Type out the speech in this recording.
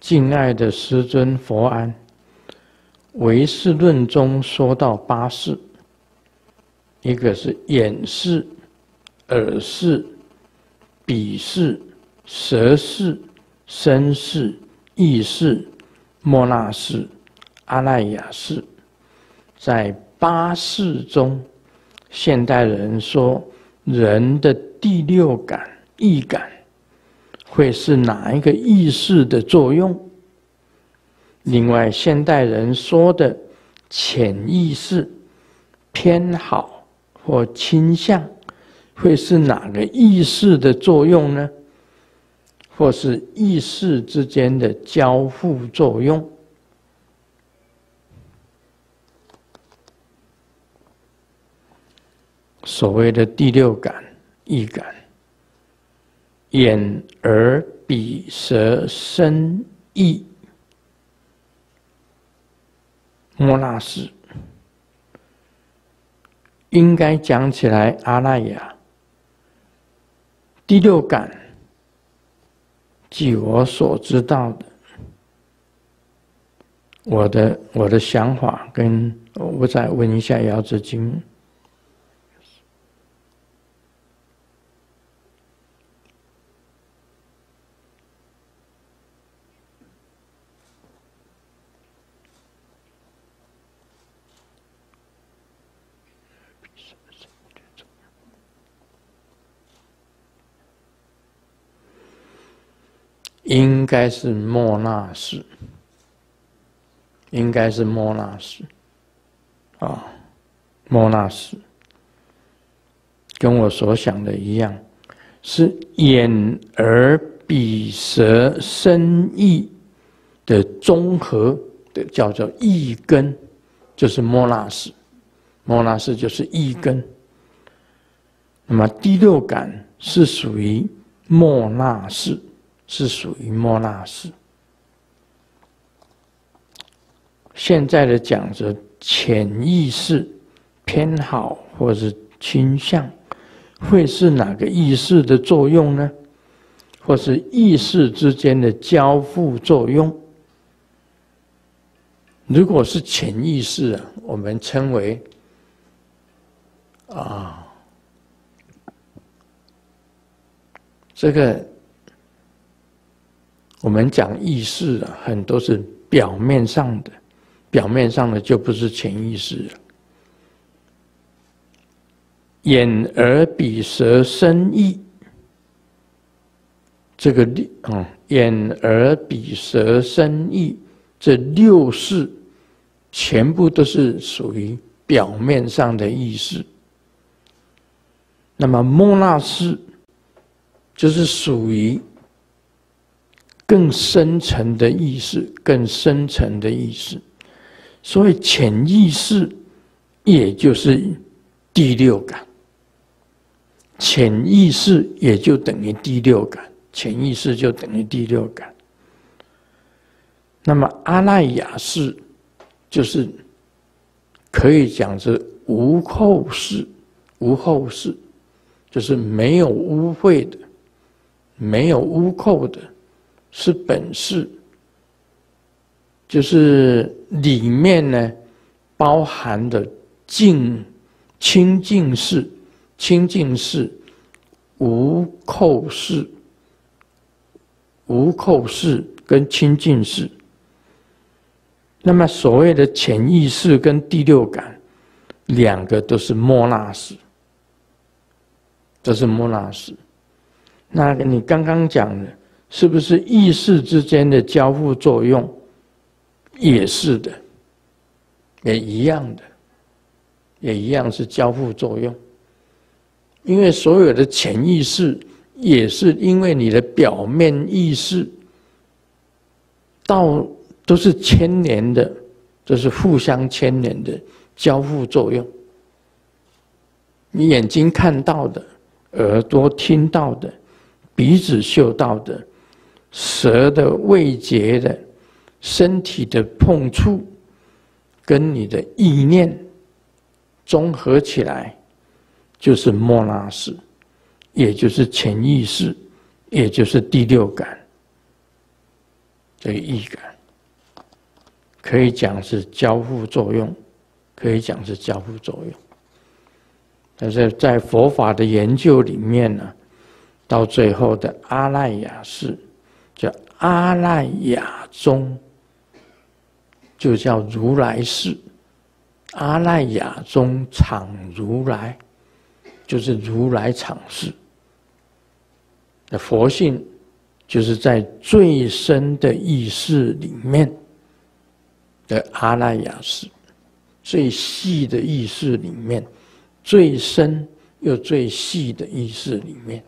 敬爱的师尊佛安，《唯识论》中说到八事，一个是眼视、耳视、鼻视、舌视、身视、意视、莫那视、阿赖耶视。在八事中，现代人说人的第六感——意感。会是哪一个意识的作用？另外，现代人说的潜意识偏好或倾向，会是哪个意识的作用呢？或是意识之间的交互作用？所谓的第六感、预感。眼、耳、鼻、舌、身、意。莫那是应该讲起来，阿赖耶第六感。据我所知道的，我的我的想法，跟我再问一下姚志军。应该是莫那斯，应该是莫那斯，啊，莫那斯，跟我所想的一样，是眼、耳、鼻、舌、身、意的综合的，叫做意根，就是莫那斯，莫那斯就是意根。那么第六感是属于莫那斯。是属于莫那式。现在的讲是潜意识偏好或是倾向，会是哪个意识的作用呢？或是意识之间的交互作用？如果是潜意识啊，我们称为啊，这个。我们讲意识啊，很多是表面上的，表面上的就不是潜意识了。眼耳鼻舌身意，这个六啊，眼耳鼻舌身意这六识，全部都是属于表面上的意识。那么莫纳识，就是属于。更深层的意识，更深层的意识，所以潜意识，也就是第六感。潜意识也就等于第六感，潜意识就等于第六感。那么阿赖雅是，就是可以讲是无后世，无后世，就是没有污秽的，没有污垢的。是本事，就是里面呢包含的净清净识、清净识、无扣识、无扣识跟清净识。那么所谓的潜意识跟第六感，两个都是莫那识，这是莫那识。那你刚刚讲的。是不是意识之间的交互作用也是的，也一样的，也一样是交互作用。因为所有的潜意识也是因为你的表面意识到都是牵连的，都是互相牵连的交互作用。你眼睛看到的，耳朵听到的，鼻子嗅到的。蛇的味觉的、身体的碰触，跟你的意念综合起来，就是莫拉式，也就是潜意识，也就是第六感。这个意感可以讲是交互作用，可以讲是交互作用。但是在佛法的研究里面呢，到最后的阿赖耶识。叫阿赖亚宗，就叫如来世。阿赖亚宗场如来，就是如来场世。那佛性，就是在最深的意识里面的阿赖亚世，最细的意识里面，最深又最细的意识里面。